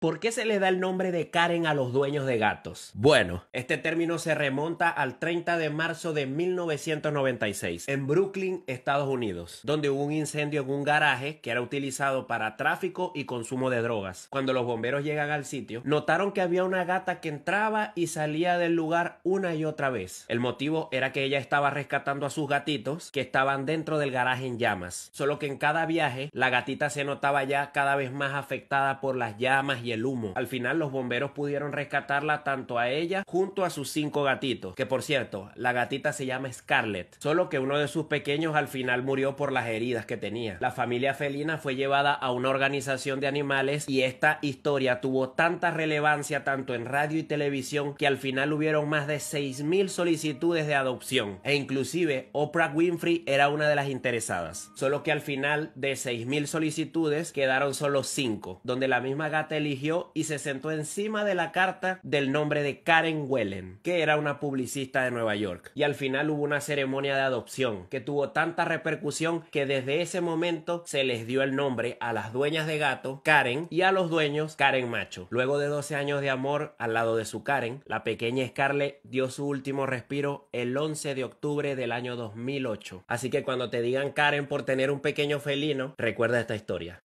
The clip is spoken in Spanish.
¿Por qué se le da el nombre de Karen a los dueños de gatos? Bueno, este término se remonta al 30 de marzo de 1996 en Brooklyn, Estados Unidos, donde hubo un incendio en un garaje que era utilizado para tráfico y consumo de drogas. Cuando los bomberos llegan al sitio, notaron que había una gata que entraba y salía del lugar una y otra vez. El motivo era que ella estaba rescatando a sus gatitos que estaban dentro del garaje en llamas, solo que en cada viaje la gatita se notaba ya cada vez más afectada por las llamas el humo. Al final los bomberos pudieron rescatarla tanto a ella junto a sus cinco gatitos, que por cierto, la gatita se llama Scarlett, solo que uno de sus pequeños al final murió por las heridas que tenía. La familia felina fue llevada a una organización de animales y esta historia tuvo tanta relevancia tanto en radio y televisión que al final hubieron más de 6.000 solicitudes de adopción e inclusive Oprah Winfrey era una de las interesadas, solo que al final de 6.000 solicitudes quedaron solo 5, donde la misma gata eligió y se sentó encima de la carta del nombre de Karen Wellen, que era una publicista de Nueva York. Y al final hubo una ceremonia de adopción que tuvo tanta repercusión que desde ese momento se les dio el nombre a las dueñas de gato, Karen, y a los dueños, Karen Macho. Luego de 12 años de amor al lado de su Karen, la pequeña Scarlett dio su último respiro el 11 de octubre del año 2008. Así que cuando te digan Karen por tener un pequeño felino, recuerda esta historia.